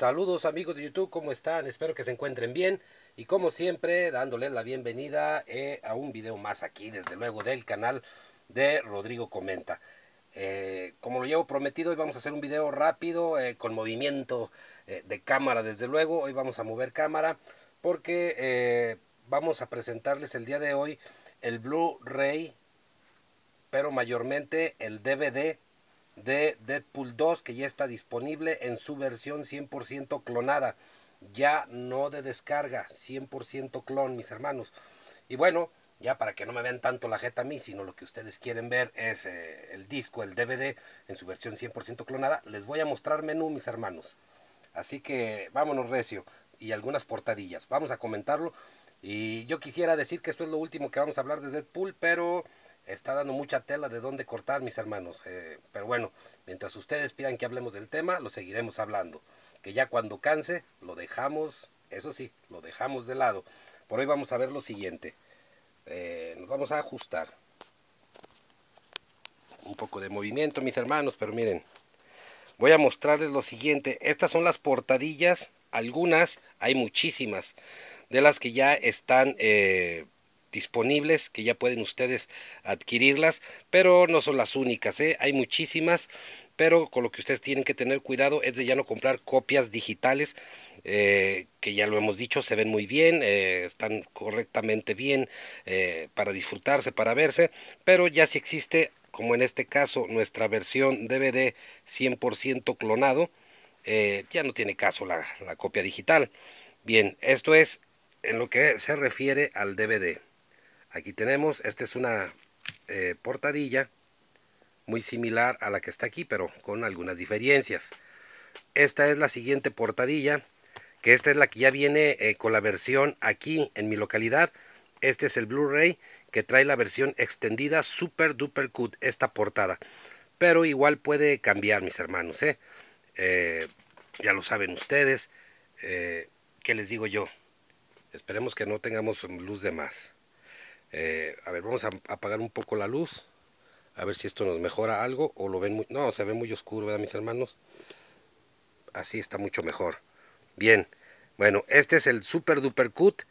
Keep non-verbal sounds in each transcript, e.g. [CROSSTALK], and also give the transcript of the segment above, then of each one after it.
Saludos amigos de YouTube, ¿cómo están? Espero que se encuentren bien y como siempre dándoles la bienvenida eh, a un video más aquí, desde luego del canal de Rodrigo Comenta. Eh, como lo llevo prometido, hoy vamos a hacer un video rápido eh, con movimiento de cámara, desde luego. Hoy vamos a mover cámara porque vamos a presentarles el día de hoy el Blu-ray, pero mayormente el DVD de Deadpool 2 que ya está disponible en su versión 100% clonada. Ya no de descarga, 100% clon, mis hermanos. Y bueno, ya para que no me vean tanto la jeta a mí, sino lo que ustedes quieren ver es eh, el disco, el DVD en su versión 100% clonada, les voy a mostrar menú, mis hermanos. Así que vámonos recio y algunas portadillas. Vamos a comentarlo. Y yo quisiera decir que esto es lo último que vamos a hablar de Deadpool, pero está dando mucha tela de dónde cortar, mis hermanos. Eh, pero bueno, mientras ustedes pidan que hablemos del tema, lo seguiremos hablando. Que ya cuando canse, lo dejamos, eso sí, lo dejamos de lado. Por hoy vamos a ver lo siguiente. Eh, nos vamos a ajustar. Un poco de movimiento, mis hermanos, pero miren. Voy a mostrarles lo siguiente. Estas son las portadillas. Algunas, hay muchísimas, de las que ya están... Eh, disponibles que ya pueden ustedes adquirirlas, pero no son las únicas, ¿eh? hay muchísimas, pero con lo que ustedes tienen que tener cuidado es de ya no comprar copias digitales, eh, que ya lo hemos dicho, se ven muy bien, eh, están correctamente bien para disfrutarse, para verse, pero ya si existe, como en este caso, nuestra versión DVD 100% clonado, ya no tiene caso la, la copia digital. Bien, esto es en lo que se refiere al DVD. Aquí tenemos, esta es una eh, portadilla muy similar a la que está aquí, pero con algunas diferencias. Esta es la siguiente portadilla, que esta es la que ya viene eh, con la versión aquí en mi localidad. Este es el Blu-ray que trae la versión extendida Super Duper Cut, esta portada. Pero igual puede cambiar, mis hermanos. ¿eh? Eh, ya lo saben ustedes. Eh, ¿Qué les digo yo? Esperemos que no tengamos luz de más. Eh, a ver, vamos a apagar un poco la luz. A ver si esto nos mejora algo o lo ven No, se ve muy oscuro, ¿verdad, mis hermanos? Así está mucho mejor. Bien. Bueno, este es el Super Duper Cut,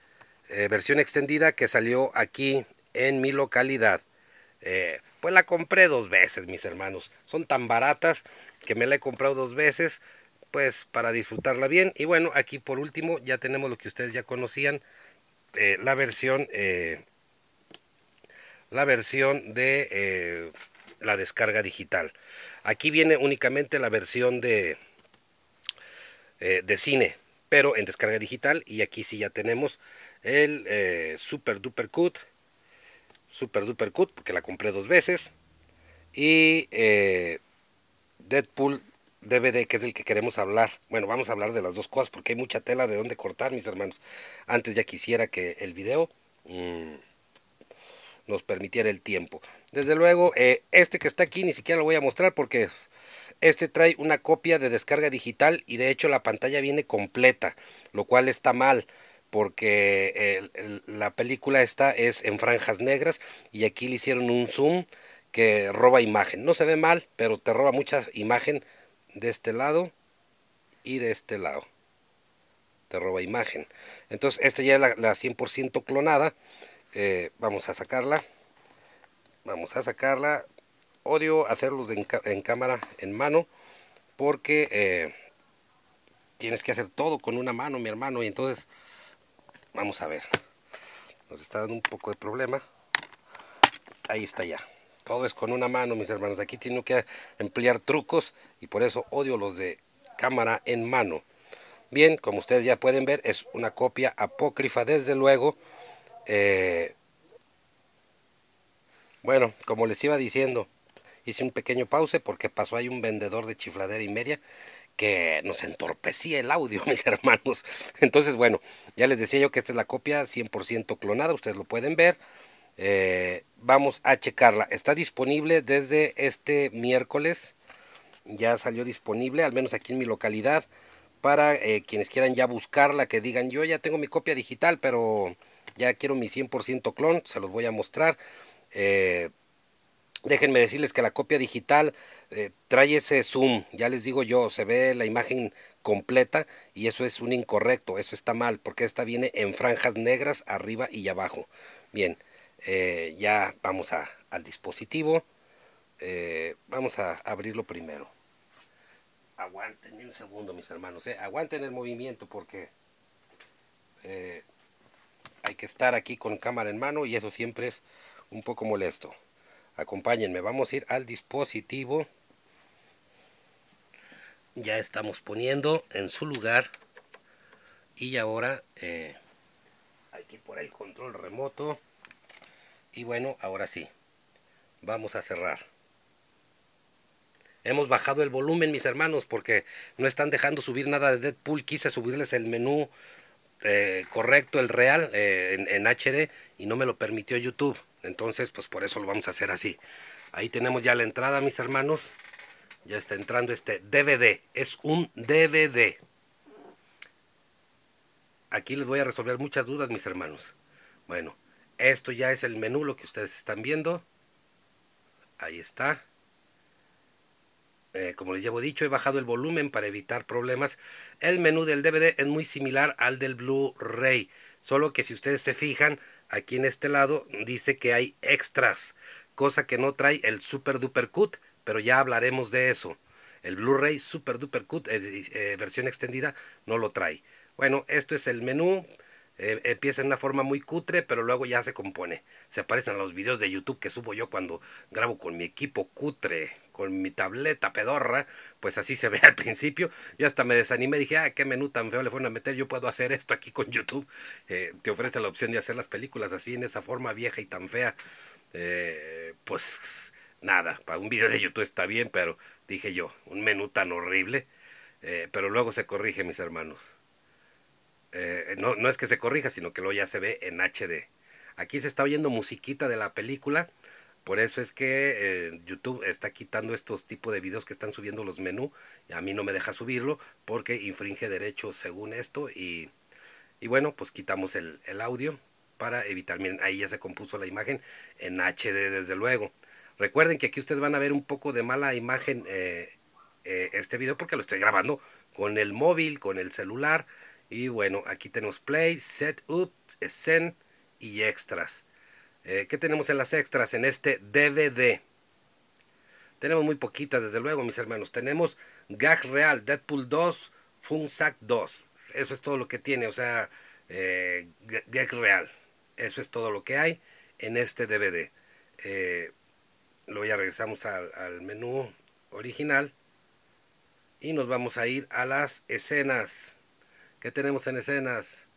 eh, versión extendida que salió aquí en mi localidad. Eh, pues la compré dos veces, mis hermanos. Son tan baratas que me la he comprado dos veces, pues para disfrutarla bien. Y bueno, aquí por último ya tenemos lo que ustedes ya conocían, la versión la versión de eh, la descarga digital. Aquí viene únicamente la versión de, eh, de cine, pero en descarga digital. Y aquí sí ya tenemos el eh, Super Duper Cut. Super Duper Cut, porque la compré dos veces. Y Deadpool DVD, que es el que queremos hablar. Bueno, vamos a hablar de las dos cosas porque hay mucha tela de dónde cortar, mis hermanos. Antes ya quisiera que el video... Mm, nos permitiera el tiempo. Desde luego, eh, este que está aquí ni siquiera lo voy a mostrar porque este trae una copia de descarga digital y de hecho la pantalla viene completa, lo cual está mal porque eh, la película esta es en franjas negras y aquí le hicieron un zoom que roba imagen. No se ve mal, pero te roba mucha imagen de este lado y de este lado. Te roba imagen. Entonces esta ya es la, la 100% clonada eh, vamos a sacarla vamos a sacarla odio hacerlo en, cámara en mano porque eh, tienes que hacer todo con una mano mi hermano y entonces vamos a ver nos está dando un poco de problema ahí está ya todo es con una mano mis hermanos aquí tengo que emplear trucos y por eso odio los de cámara en mano bien como ustedes ya pueden ver es una copia apócrifa desde luego eh, bueno, como les iba diciendo, hice un pequeño pause porque pasó ahí un vendedor de chifladera y media que nos entorpecía el audio, [LAUGHS] mis hermanos. Entonces, bueno, ya les decía yo que esta es la copia 100% clonada, ustedes lo pueden ver. Eh, vamos a checarla. Está disponible desde este miércoles. Ya salió disponible, al menos aquí en mi localidad, para eh, quienes quieran ya buscarla, que digan, yo ya tengo mi copia digital, pero ya quiero mi 100% clon, se los voy a mostrar. Eh, déjenme decirles que la copia digital eh, trae ese zoom, ya les digo yo, se ve la imagen completa y eso es un incorrecto, eso está mal, porque esta viene en franjas negras arriba y abajo. Bien, eh, ya vamos al dispositivo, vamos a abrirlo primero. Aguantenme un segundo mis hermanos, aguanten el movimiento porque hay que estar aquí con cámara en mano y eso siempre es un poco molesto. Acompáñenme, vamos a ir al dispositivo. Ya estamos poniendo en su lugar. Y ahora eh, hay que ir por el control remoto. Y bueno, ahora sí, vamos a cerrar. Hemos bajado el volumen, mis hermanos, porque no están dejando subir nada de Deadpool. Quise subirles el menú eh, correcto, el real, eh, en, en, HD, y no me lo permitió YouTube. Entonces, pues por eso lo vamos a hacer así. Ahí tenemos ya la entrada, mis hermanos. Ya está entrando este DVD. Es un DVD. Aquí les voy a resolver muchas dudas, mis hermanos. Bueno, esto ya es el menú, lo que ustedes están viendo. Ahí está. Eh, como les llevo dicho, he bajado el volumen para evitar problemas. El menú del DVD es muy similar al del Blu-ray, solo que si ustedes se fijan, aquí en este lado dice que hay extras, cosa que no trae el Super Duper Cut, pero ya hablaremos de eso. El Blu-ray Super Duper Cut, eh, versión extendida, no lo trae. Bueno, esto es el menú. Eh, empieza en una forma muy cutre, pero luego ya se compone. Se parecen a los videos de YouTube que subo yo cuando grabo con mi equipo cutre, con mi tableta pedorra, pues así se [LAUGHS] ve al principio. Yo hasta me desanimé, dije, ah, qué menú tan feo le fueron a meter, yo puedo hacer esto aquí con YouTube. Eh, te ofrece la opción de hacer las películas así, en esa forma vieja y tan fea. Eh, pues nada, para un video de YouTube está bien, pero dije yo, un menú tan horrible. pero luego se corrige, mis hermanos. Eh, no, es que se corrija, sino que lo ya se ve en HD. Aquí se está oyendo musiquita de la película, por eso es que eh, YouTube está quitando estos tipos de videos que están subiendo los menús. A mí no me deja subirlo porque infringe derechos según esto. Y, y bueno, pues quitamos el, el, audio para evitar. Miren, ahí ya se compuso la imagen en HD desde luego. Recuerden que aquí ustedes van a ver un poco de mala imagen eh, este video porque lo estoy grabando con el móvil, con el celular. Y bueno, aquí tenemos play, set up, scene y extras. Eh, ¿Qué tenemos en las extras en este DVD? Tenemos muy poquitas, desde luego, mis hermanos. Tenemos Gag Real, Deadpool 2, Funsac 2. Eso es todo lo que tiene, o sea, eh, Gag Real. Eso es todo lo que hay en este DVD. lo eh, luego ya regresamos al menú original y nos vamos a ir a las escenas ¿Qué tenemos en escenas?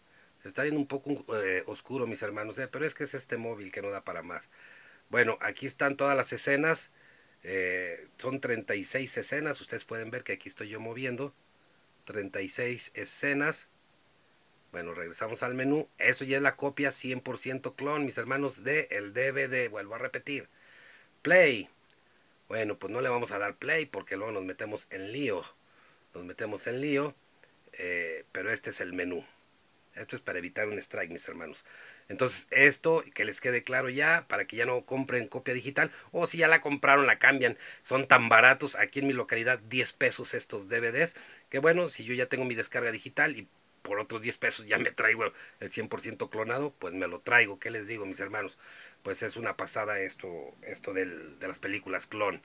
Se está viendo un poco eh, oscuro, mis hermanos, eh, pero es que es este móvil que no da para más. Bueno, aquí están todas las escenas. Eh, son 36 escenas. Ustedes pueden ver que aquí estoy yo moviendo. 36 escenas. Bueno, regresamos al menú. Eso ya es la copia 100% clon, mis hermanos, de el DVD. Vuelvo a repetir. Play. Bueno, pues no le vamos a dar play porque luego nos metemos en lío. Nos metemos en lío. Eh, pero este es el menú. Esto es para evitar un strike, mis hermanos. Entonces, esto que les quede claro ya, para que ya no compren copia digital, o si ya la compraron, la cambian. Son tan baratos aquí en mi localidad, 10 pesos estos DVDs, que bueno, si yo ya tengo mi descarga digital y por otros 10 pesos ya me traigo el 100% clonado, pues me lo traigo. ¿Qué les digo, mis hermanos? Pues es una pasada esto, esto de las películas clon.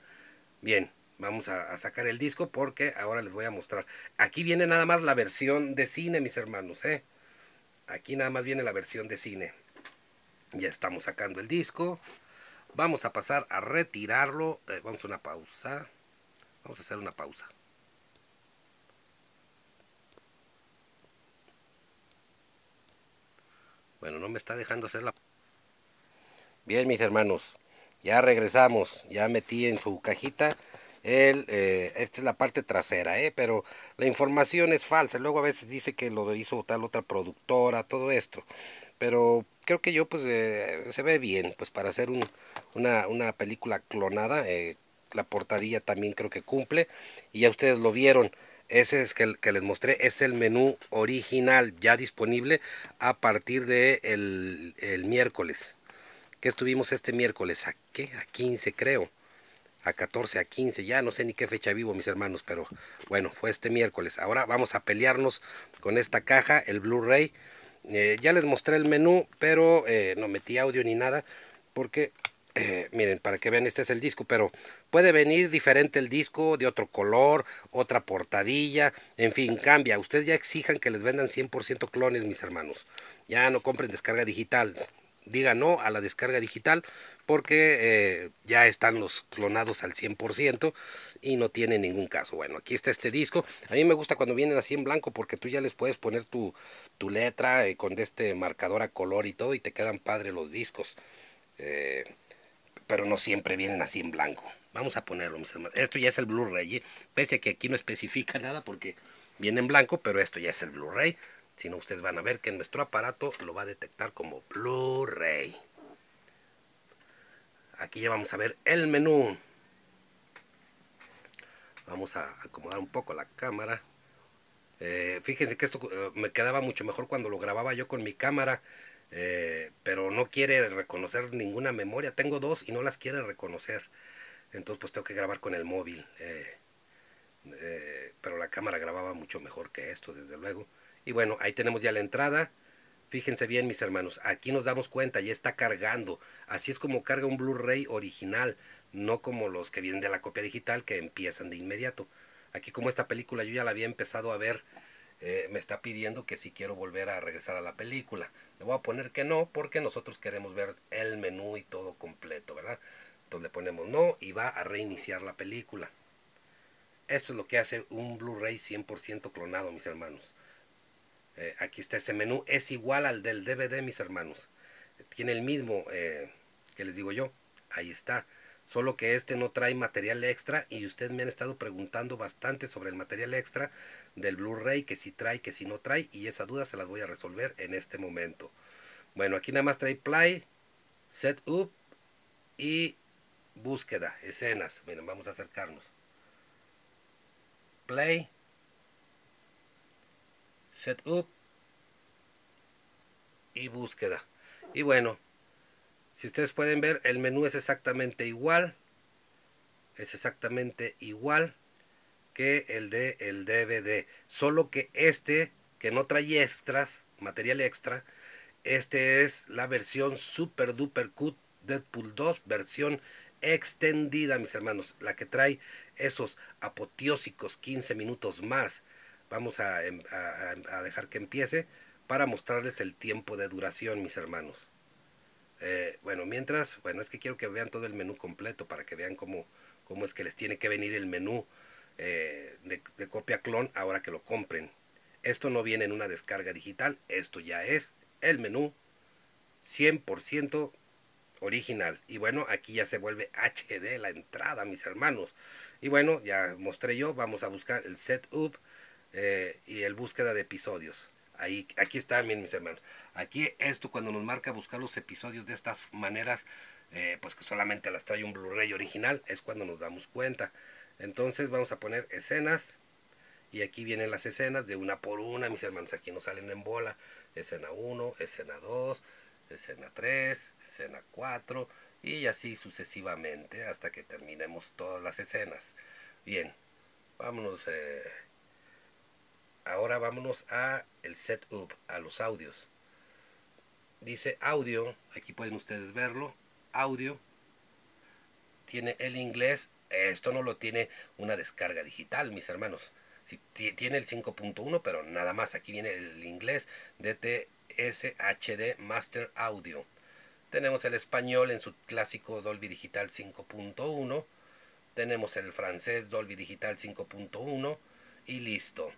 Bien, vamos a, sacar el disco porque ahora les voy a mostrar. Aquí viene nada más la versión de cine, mis hermanos, ¿eh? Aquí nada más viene la versión de cine. Ya estamos sacando el disco. Vamos a pasar a retirarlo. Eh, vamos a una pausa. Vamos a hacer una pausa. Bueno, no me está dejando hacer la... Bien, mis hermanos. Ya regresamos. Ya metí en su cajita eh, esta es la parte trasera, ¿eh? pero la información es falsa. Luego a veces dice que lo hizo tal otra productora, todo esto. Pero creo que yo, pues, eh, se ve bien, pues, para hacer una, película clonada. la portadilla también creo que cumple. Y ya ustedes lo vieron. Ese es que, que les mostré, es el menú original ya disponible a partir de el, miércoles. Que estuvimos este miércoles, ¿a qué? A 15 creo a 14, a 15, ya no sé ni qué fecha vivo mis hermanos, pero bueno, fue este miércoles. Ahora vamos a pelearnos con esta caja, el Blu-ray. Eh, ya les mostré el menú, pero eh, no metí audio ni nada, porque eh, miren, para que vean, este es el disco, pero puede venir diferente el disco, de otro color, otra portadilla, en fin, cambia. Ustedes ya exijan que les vendan 100% clones, mis hermanos. Ya no compren descarga digital diga no a la descarga digital porque eh, ya están los clonados al 100% y no tiene ningún caso. Bueno, aquí está este disco. A mí me gusta cuando vienen así en blanco porque tú ya les puedes poner tu, letra eh, con este marcador a color y todo y te quedan padre los discos. Eh, pero no siempre vienen así en blanco. Vamos a ponerlo, mis hermanos. Esto ya es el Blu-ray, pese a que aquí no especifica nada porque viene en blanco, pero esto ya es el Blu-ray. Si no, ustedes van a ver que nuestro aparato lo va a detectar como Blu-ray. Aquí ya vamos a ver el menú. Vamos a acomodar un poco la cámara. Eh, fíjense que esto eh, me quedaba mucho mejor cuando lo grababa yo con mi cámara. Eh, pero no quiere reconocer ninguna memoria. Tengo dos y no las quiere reconocer. Entonces pues tengo que grabar con el móvil. pero la cámara grababa mucho mejor que esto, desde luego. Y bueno, ahí tenemos ya la entrada. Fíjense bien, mis hermanos, aquí nos damos cuenta, ya está cargando. Así es como carga un Blu-ray original, no como los que vienen de la copia digital que empiezan de inmediato. Aquí como esta película yo ya la había empezado a ver, eh, me está pidiendo que si quiero volver a regresar a la película. Le voy a poner que no, porque nosotros queremos ver el menú y todo completo, ¿verdad? Entonces le ponemos no y va a reiniciar la película. Eso es lo que hace un Blu-ray 100% clonado, mis hermanos. Eh, aquí está ese menú, es igual al del DVD, mis hermanos. Tiene el mismo eh, que les digo yo. Ahí está. Solo que este no trae material extra y ustedes me han estado preguntando bastante sobre el material extra del Blu-ray, que si trae, que si no trae, y esa duda se las voy a resolver en este momento. Bueno, aquí nada más trae play, setup y búsqueda, escenas. Miren, vamos a acercarnos. Play, setup y búsqueda. Y bueno, si ustedes pueden ver, el menú es exactamente igual. Es exactamente igual que el de el DVD. Solo que este, que no trae extras, material extra, este es la versión super duper cut Deadpool 2, versión extendida, mis hermanos. La que trae esos apoteósicos 15 minutos más Vamos em, a, dejar que empiece para mostrarles el tiempo de duración, mis hermanos. Eh, bueno, mientras, bueno, es que quiero que vean todo el menú completo para que vean cómo, cómo es que les tiene que venir el menú eh, de, de, copia clon ahora que lo compren. Esto no viene en una descarga digital, esto ya es el menú 100% original. Y bueno, aquí ya se vuelve HD la entrada, mis hermanos. Y bueno, ya mostré yo, vamos a buscar el setup eh, y el búsqueda de episodios. Ahí, aquí está, miren mis hermanos. Aquí esto cuando nos marca buscar los episodios de estas maneras, eh, pues que solamente las trae un Blu-ray original, es cuando nos damos cuenta. Entonces vamos a poner escenas. Y aquí vienen las escenas de una por una, mis hermanos. Aquí nos salen en bola. Escena 1, escena 2, escena 3, escena 4 y así sucesivamente hasta que terminemos todas las escenas. Bien, vámonos. Eh, Ahora vámonos a el setup, a los audios. Dice audio, aquí pueden ustedes verlo, audio. Tiene el inglés, esto no lo tiene una descarga digital, mis hermanos. Si tiene el 5.1, pero nada más, aquí viene el inglés, DTS HD Master Audio. Tenemos el español en su clásico Dolby Digital 5.1. Tenemos el francés Dolby Digital 5.1 y listo.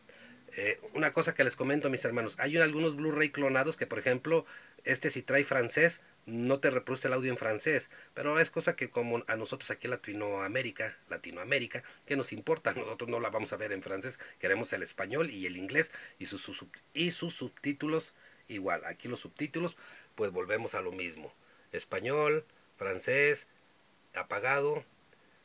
Eh, una cosa que les comento, mis hermanos, hay algunos Blu-ray clonados que, por ejemplo, este si trae francés, no te reproduce el audio en francés, pero es cosa que como a nosotros aquí en Latinoamérica, Latinoamérica, que nos importa, nosotros no la vamos a ver en francés, queremos el español y el inglés y y sus subtítulos igual. Aquí los subtítulos, pues volvemos a lo mismo. Español, francés, apagado,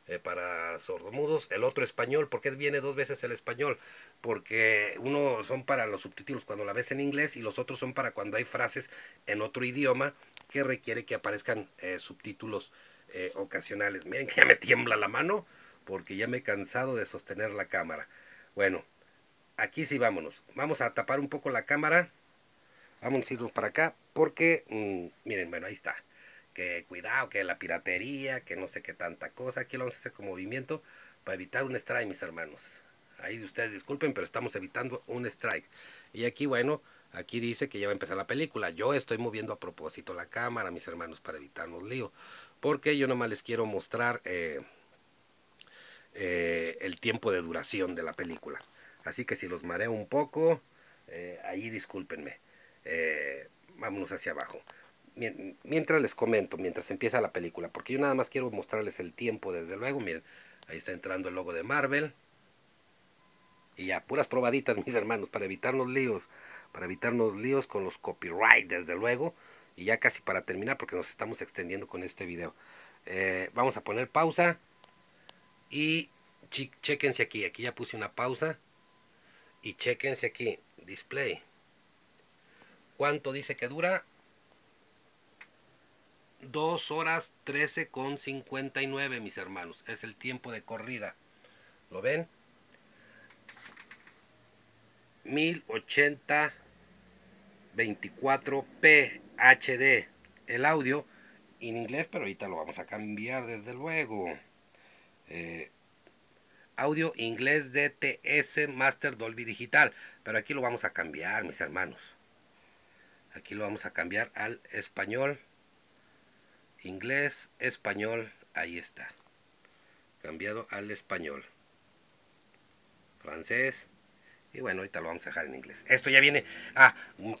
eh, para sordomudos, el otro español, porque viene dos veces el español, porque uno son para los subtítulos cuando la ves en inglés y los otros son para cuando hay frases en otro idioma que requiere que aparezcan eh, subtítulos eh, ocasionales. Miren que ya me tiembla la mano porque ya me he cansado de sostener la cámara. Bueno, aquí sí vámonos. Vamos a tapar un poco la cámara. Vamos a irnos para acá porque, mm, miren, bueno, ahí está que cuidado, que la piratería, que no sé qué tanta cosa. Aquí lo vamos a hacer con movimiento para evitar un strike, mis hermanos. Ahí ustedes disculpen, pero estamos evitando un strike. Y aquí, bueno, aquí dice que ya va a empezar la película. Yo estoy moviendo a propósito la cámara, mis hermanos, para evitarnos lío. Porque yo nomás les quiero mostrar eh, eh, el tiempo de duración de la película. Así que si los mareo un poco, eh, ahí discúlpenme. vámonos hacia abajo mientras les comento, mientras empieza la película, porque yo nada más quiero mostrarles el tiempo, desde luego, miren, ahí está entrando el logo de Marvel. Y ya, puras probaditas, [LAUGHS] mis hermanos, para evitarnos líos, para evitarnos líos con los copyright, desde luego. Y ya casi para terminar, porque nos estamos extendiendo con este video. Eh, vamos a poner pausa. Y chequense aquí, aquí ya puse una pausa. Y chequense aquí, display. ¿Cuánto dice que dura? 2 horas 13 con 59, mis hermanos. Es el tiempo de corrida. ¿Lo ven? 1080 24 PHD. El audio en inglés, pero ahorita lo vamos a cambiar desde luego. Eh, audio inglés DTS Master Dolby Digital. Pero aquí lo vamos a cambiar, mis hermanos. Aquí lo vamos a cambiar al español inglés, español, ahí está. Cambiado al español. Francés. Y bueno, ahorita lo vamos a dejar en inglés. Esto ya viene. Ah,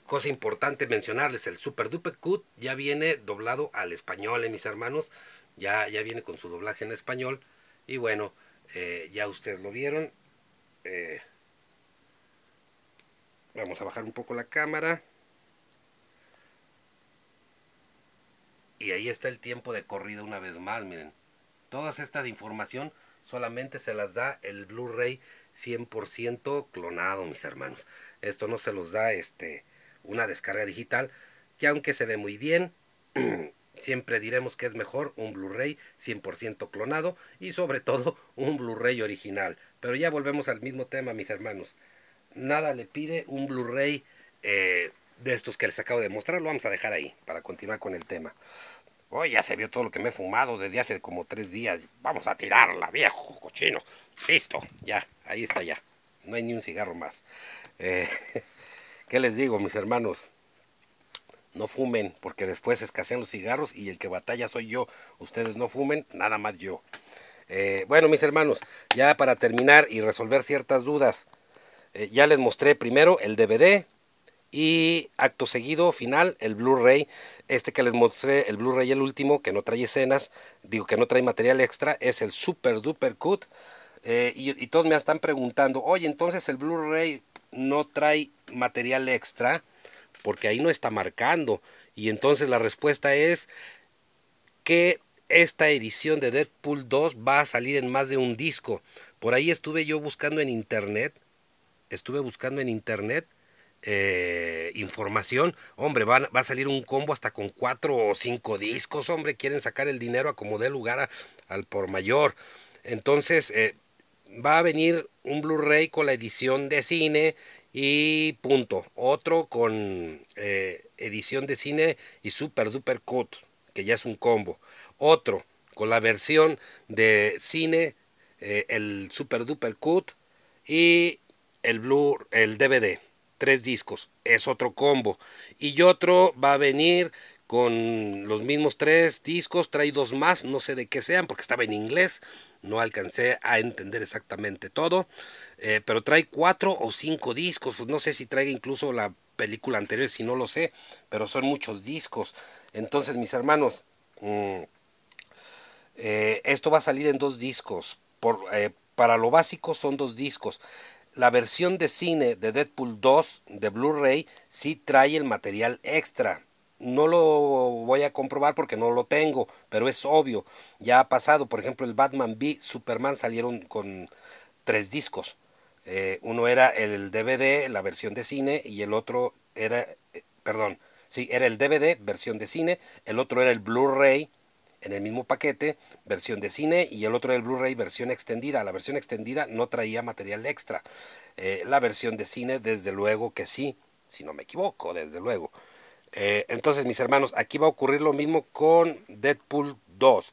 cosa importante mencionarles: el Super Duper Cut ya viene doblado al español, eh, mis hermanos. Ya, ya viene con su doblaje en español. Y bueno, eh, ya ustedes lo vieron. Eh, vamos a bajar un poco la cámara. Y ahí está el tiempo de corrida una vez más, miren. estas esta información solamente se las da el Blu-ray 100% clonado, mis hermanos. Esto no se los da este, una descarga digital, que aunque se ve muy bien, [CLEARS THROAT] siempre diremos que es mejor un Blu-ray 100% clonado y sobre todo [LAUGHS] un Blu-ray original. Pero ya volvemos al mismo tema, mis hermanos. Nada le pide un Blu-ray eh, de estos que les acabo de mostrar, lo vamos a dejar ahí para continuar con el tema. Hoy ya se vio todo lo que me he fumado desde hace como tres días. Vamos a tirarla, viejo cochino. Listo, ya, ahí está ya. No hay ni un cigarro más. Eh, [LAUGHS] ¿Qué les digo, mis hermanos? No fumen, porque después escasean los cigarros y el que batalla soy yo. Ustedes no fumen, nada más yo. Eh, bueno, mis hermanos, ya para terminar y resolver ciertas dudas, eh, ya les mostré primero el DVD, y acto seguido, final, el Blu-ray, este que les mostré, el Blu-ray el último, que no trae escenas, digo que no trae material extra, es el Super Duper Cut. Eh, y, y, todos me están preguntando, oye, entonces el Blu-ray no trae material extra, porque ahí no está marcando. Y entonces la respuesta es que esta edición de Deadpool 2 va a salir en más de un disco. Por ahí estuve yo buscando en internet, estuve buscando en internet eh, información, hombre, va a salir un combo hasta con cuatro o cinco discos, hombre, quieren sacar el dinero a como dé lugar al por mayor. Entonces, eh, va a venir un Blu-ray con la edición de cine y punto. Otro con eh, edición de cine y super duper cut, que ya es un combo. Otro con la versión de cine, el super duper cut y el, Blu, el DVD tres discos, es otro combo. Y otro va a venir con los mismos tres discos, trae dos más, no sé de qué sean, porque estaba en inglés, no alcancé a entender exactamente todo, eh, pero trae cuatro o cinco discos, pues no sé si trae incluso la película anterior, si no lo sé, pero son muchos discos. Entonces, mis hermanos, mm, eh, esto va a salir en dos discos, por, eh, para lo básico son dos discos la versión de cine de Deadpool 2 de Blu-ray sí trae el material extra. No lo voy a comprobar porque no lo tengo, pero es obvio. Ya ha pasado, por ejemplo, el Batman v Superman salieron con tres discos. Eh, uno era el DVD, la versión de cine, y el otro era, eh, perdón, sí, era el DVD, versión de cine, el otro era el Blu-ray en el mismo paquete, versión de cine y el otro del Blu-ray, versión extendida. La versión extendida no traía material extra. Eh, la versión de cine, desde luego que sí, si no me equivoco, desde luego. Eh, entonces, mis hermanos, aquí va a ocurrir lo mismo con Deadpool 2.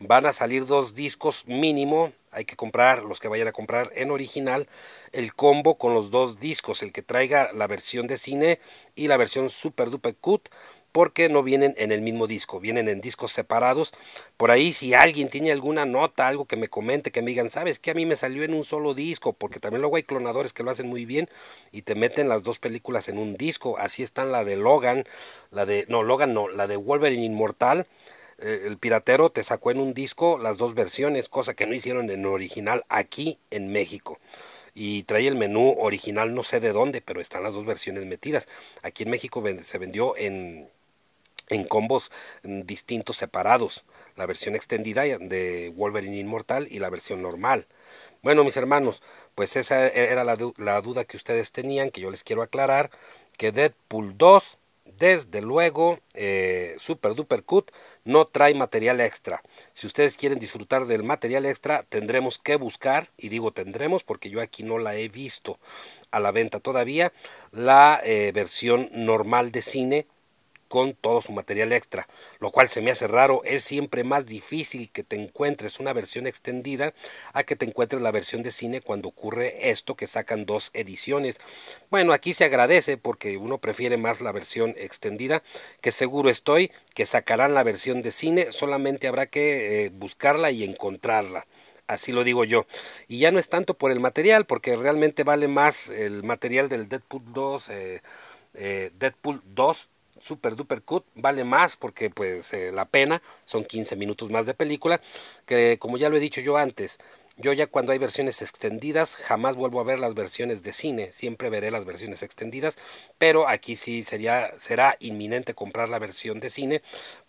Van a salir dos discos mínimo. Hay que comprar, los que vayan a comprar en original, el combo con los dos discos, el que traiga la versión de cine y la versión super duper cut porque no vienen en el mismo disco, vienen en discos separados. Por ahí si alguien tiene alguna nota, algo que me comente, que me digan, sabes que a mí me salió en un solo disco, porque también luego hay clonadores que lo hacen muy bien y te meten las dos películas en un disco. Así están la de Logan, la de, no, Logan no, la de Wolverine Inmortal. Eh, el piratero te sacó en un disco las dos versiones, cosa que no hicieron en original aquí en México y trae el menú original no sé de dónde, pero están las dos versiones metidas. Aquí en México se vendió en en combos mm, distintos separados, la versión extendida de Wolverine Inmortal y la versión normal. Bueno, mis hermanos, pues esa e-, era la, duda que ustedes tenían, que yo les quiero aclarar, que Deadpool 2, desde luego, eh, Super Duper Cut, no trae material extra. Si ustedes quieren disfrutar del material extra, tendremos que buscar, y digo tendremos porque yo aquí no la he visto a la venta todavía, la eh, versión normal de cine con todo su material extra, lo cual se me hace raro, es siempre más difícil que te encuentres una versión extendida a que te encuentres la versión de cine cuando ocurre esto que sacan dos ediciones. Bueno, aquí se agradece porque uno prefiere más la versión extendida, que seguro estoy que sacarán la versión de cine, solamente habrá que eh, buscarla y encontrarla así lo digo yo. Y ya no es tanto por el material, porque realmente vale más el material del Deadpool 2, eh, eh, Deadpool 2 super duper cut, vale más porque pues eh, la pena, son 15 minutos más de película, que como ya lo he dicho yo antes, yo ya cuando hay versiones extendidas jamás vuelvo a ver las versiones de cine, siempre veré las versiones extendidas, pero aquí sí sería, será inminente comprar la versión de cine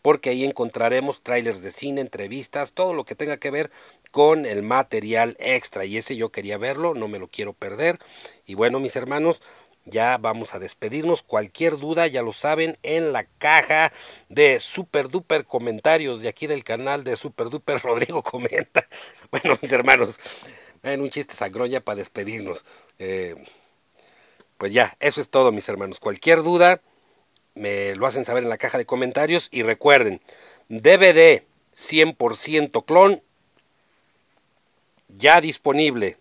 porque ahí encontraremos trailers de cine, entrevistas, todo lo que tenga que ver con el material extra y ese yo quería verlo, no me lo quiero perder. Y bueno, mis hermanos, ya vamos a despedirnos. Cualquier duda, ya lo saben, en la caja de Super Duper Comentarios de aquí del canal de Super Duper [LAUGHS] Rodrigo Comenta. Bueno, mis hermanos, en un chiste ya para despedirnos. Eh, pues ya, eso es todo, mis hermanos. Cualquier duda, me lo hacen saber en la caja de comentarios. Y recuerden, DVD 100% clon, ya disponible.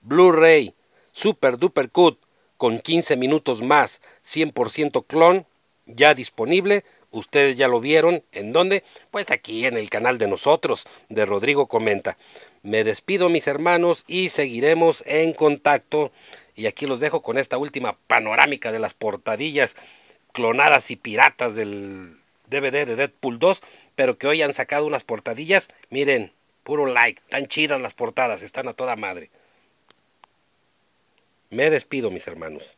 Blu-ray, Super Duper Cut con 15 minutos más, 100% clon, ya disponible. Ustedes ya lo vieron. ¿En dónde? Pues aquí en el canal de nosotros, de Rodrigo Comenta. Me despido mis hermanos y seguiremos en contacto. Y aquí los dejo con esta última panorámica de las portadillas clonadas y piratas del DVD de Deadpool 2, pero que hoy han sacado unas portadillas. Miren, puro like, tan chidas las portadas, están a toda madre. Me despido, mis hermanos.